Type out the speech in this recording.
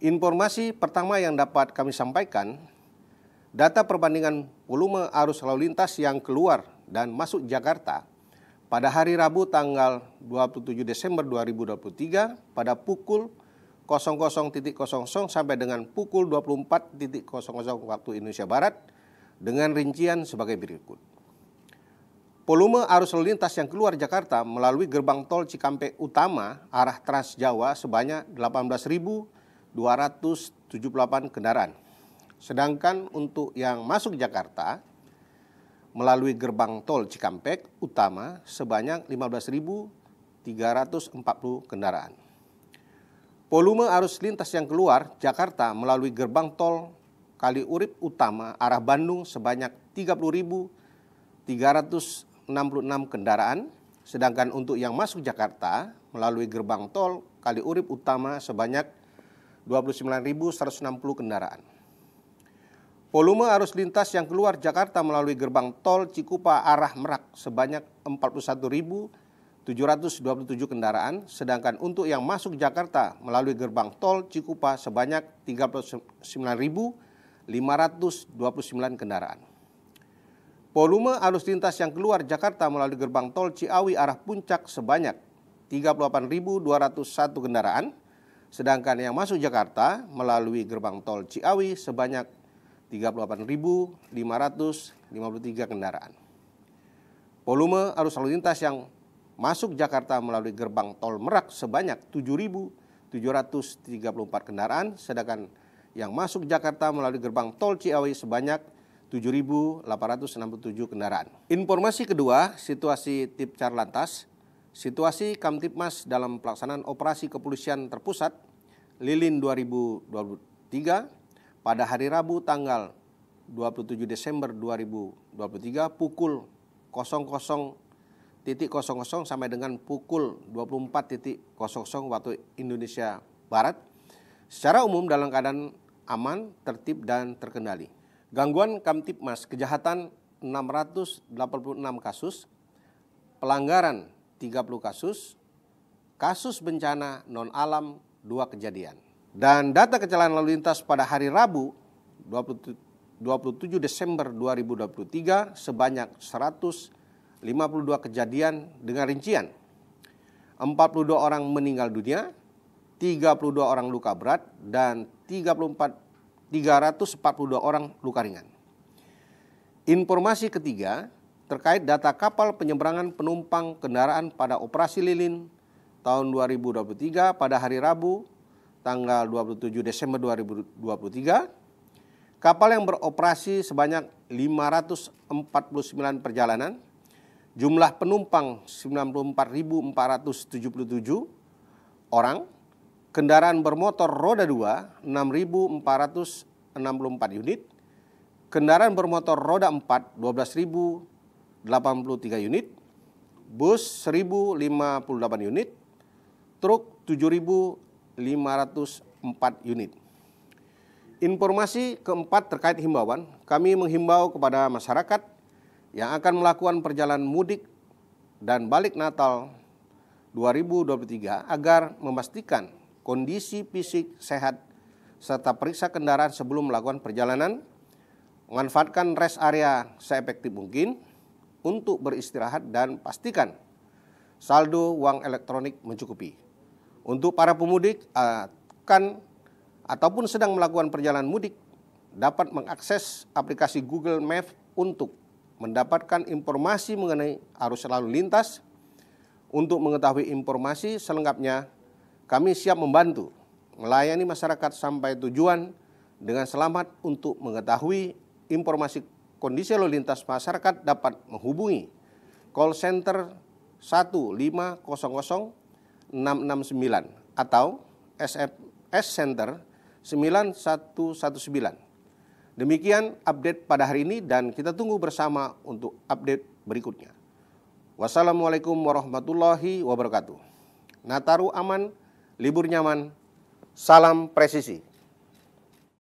Informasi pertama yang dapat kami sampaikan, data perbandingan volume arus lalu lintas yang keluar dan masuk Jakarta pada hari Rabu tanggal 27 Desember 2023 pada pukul 00.00 sampai dengan pukul 24.00 waktu Indonesia Barat dengan rincian sebagai berikut. Volume arus lalu lintas yang keluar Jakarta melalui gerbang tol Cikampek Utama arah Trans Jawa sebanyak 18.000 278 kendaraan. Sedangkan untuk yang masuk Jakarta melalui gerbang tol Cikampek utama sebanyak 15.340 kendaraan. Volume arus lintas yang keluar Jakarta melalui gerbang tol Kali utama arah Bandung sebanyak 30.366 kendaraan, sedangkan untuk yang masuk Jakarta melalui gerbang tol Kali utama sebanyak 29.160 kendaraan. Volume arus lintas yang keluar Jakarta melalui gerbang tol Cikupa arah Merak sebanyak 41.727 kendaraan, sedangkan untuk yang masuk Jakarta melalui gerbang tol Cikupa sebanyak 39.529 kendaraan. Volume arus lintas yang keluar Jakarta melalui gerbang tol Ciawi arah Puncak sebanyak 38.201 kendaraan, Sedangkan yang masuk Jakarta melalui gerbang tol Ciawi sebanyak 38.553 kendaraan. Volume arus lalu lintas yang masuk Jakarta melalui gerbang tol Merak sebanyak 7.734 kendaraan, sedangkan yang masuk Jakarta melalui gerbang tol Ciawi sebanyak 7.867 kendaraan. Informasi kedua, situasi tip car lantas. Situasi Kamtipmas dalam pelaksanaan operasi kepolisian terpusat Lilin 2023 pada hari Rabu tanggal 27 Desember 2023 pukul 00.00 .00 sampai dengan pukul 24.00 waktu Indonesia Barat secara umum dalam keadaan aman, tertib dan terkendali. Gangguan Kamtipmas kejahatan 686 kasus, pelanggaran 30 kasus, kasus bencana non-alam dua kejadian. Dan data kecelakaan lalu lintas pada hari Rabu puluh 27 Desember 2023 sebanyak 152 kejadian dengan rincian 42 orang meninggal dunia, 32 orang luka berat dan 34 342 orang luka ringan. Informasi ketiga, terkait data kapal penyeberangan penumpang kendaraan pada operasi lilin tahun 2023 pada hari Rabu tanggal 27 Desember 2023 kapal yang beroperasi sebanyak 549 perjalanan jumlah penumpang 94.477 orang kendaraan bermotor roda 2 6.464 unit kendaraan bermotor roda 4 12.000 83 unit, bus 1058 unit, truk 7504 unit. Informasi keempat terkait himbauan, kami menghimbau kepada masyarakat yang akan melakukan perjalanan mudik dan balik Natal 2023 agar memastikan kondisi fisik sehat serta periksa kendaraan sebelum melakukan perjalanan, manfaatkan rest area seefektif mungkin, untuk beristirahat dan pastikan saldo uang elektronik mencukupi. Untuk para pemudik akan ataupun sedang melakukan perjalanan mudik dapat mengakses aplikasi Google Map untuk mendapatkan informasi mengenai arus lalu lintas. Untuk mengetahui informasi selengkapnya, kami siap membantu melayani masyarakat sampai tujuan dengan selamat untuk mengetahui informasi kondisi lalu lintas masyarakat dapat menghubungi call center 1500669 atau SMS Center 9119. Demikian update pada hari ini dan kita tunggu bersama untuk update berikutnya. Wassalamualaikum warahmatullahi wabarakatuh. Nataru aman, libur nyaman, salam presisi.